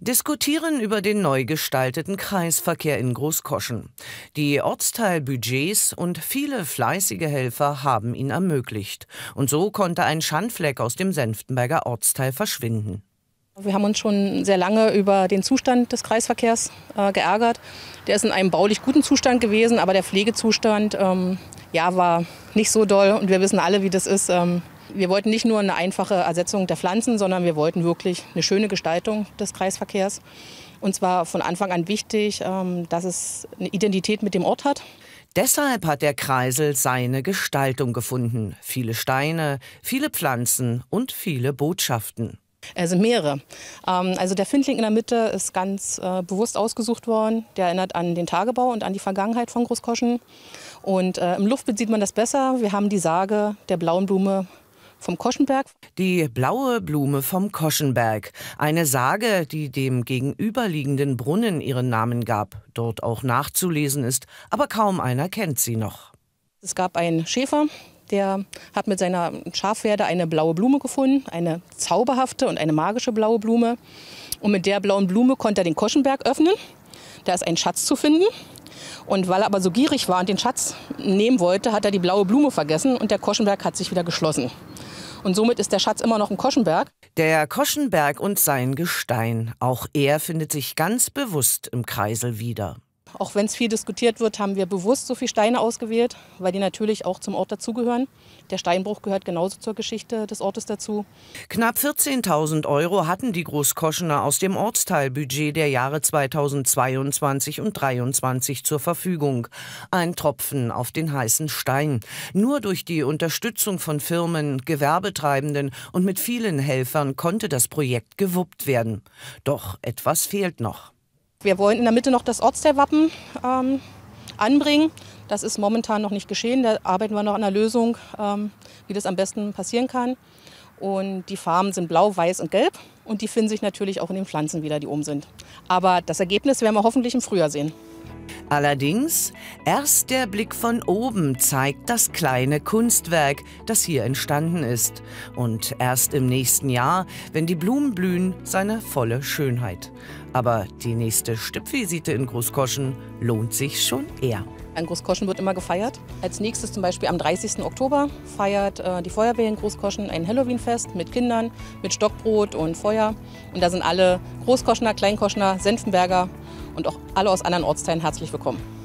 diskutieren über den neu gestalteten Kreisverkehr in Großkoschen. Die Ortsteilbudgets und viele fleißige Helfer haben ihn ermöglicht. Und so konnte ein Schandfleck aus dem Senftenberger Ortsteil verschwinden. Wir haben uns schon sehr lange über den Zustand des Kreisverkehrs äh, geärgert. Der ist in einem baulich guten Zustand gewesen, aber der Pflegezustand ähm, ja, war nicht so doll. Und wir wissen alle, wie das ist, ähm, wir wollten nicht nur eine einfache Ersetzung der Pflanzen, sondern wir wollten wirklich eine schöne Gestaltung des Kreisverkehrs. Und zwar von Anfang an wichtig, ähm, dass es eine Identität mit dem Ort hat. Deshalb hat der Kreisel seine Gestaltung gefunden. Viele Steine, viele Pflanzen und viele Botschaften. Es äh, sind mehrere. Ähm, also der Findling in der Mitte ist ganz äh, bewusst ausgesucht worden. Der erinnert an den Tagebau und an die Vergangenheit von Großkoschen. Und äh, im Luftbild sieht man das besser. Wir haben die Sage der blauen Blume vom Koschenberg. Die blaue Blume vom Koschenberg. Eine Sage, die dem gegenüberliegenden Brunnen ihren Namen gab. Dort auch nachzulesen ist, aber kaum einer kennt sie noch. Es gab einen Schäfer, der hat mit seiner Schafherde eine blaue Blume gefunden, eine zauberhafte und eine magische blaue Blume. Und mit der blauen Blume konnte er den Koschenberg öffnen. Da ist ein Schatz zu finden. Und weil er aber so gierig war und den Schatz nehmen wollte, hat er die blaue Blume vergessen und der Koschenberg hat sich wieder geschlossen. Und somit ist der Schatz immer noch im Koschenberg. Der Koschenberg und sein Gestein. Auch er findet sich ganz bewusst im Kreisel wieder. Auch wenn es viel diskutiert wird, haben wir bewusst so viele Steine ausgewählt, weil die natürlich auch zum Ort dazugehören. Der Steinbruch gehört genauso zur Geschichte des Ortes dazu. Knapp 14.000 Euro hatten die Großkoschener aus dem Ortsteilbudget der Jahre 2022 und 2023 zur Verfügung. Ein Tropfen auf den heißen Stein. Nur durch die Unterstützung von Firmen, Gewerbetreibenden und mit vielen Helfern konnte das Projekt gewuppt werden. Doch etwas fehlt noch. Wir wollen in der Mitte noch das Ortsteilwappen ähm, anbringen. Das ist momentan noch nicht geschehen. Da arbeiten wir noch an der Lösung, ähm, wie das am besten passieren kann. Und die Farben sind blau, weiß und gelb. Und die finden sich natürlich auch in den Pflanzen wieder, die oben sind. Aber das Ergebnis werden wir hoffentlich im Frühjahr sehen. Allerdings, erst der Blick von oben zeigt das kleine Kunstwerk, das hier entstanden ist. Und erst im nächsten Jahr, wenn die Blumen blühen, seine volle Schönheit. Aber die nächste Stippvisite in Großkoschen lohnt sich schon eher. An Großkoschen wird immer gefeiert. Als nächstes zum Beispiel am 30. Oktober feiert äh, die Feuerwehr in Großkoschen ein Halloween-Fest mit Kindern, mit Stockbrot und Feuer. Und da sind alle Großkoschner, Kleinkoschner, Senfenberger und auch alle aus anderen Ortsteilen herzlich willkommen.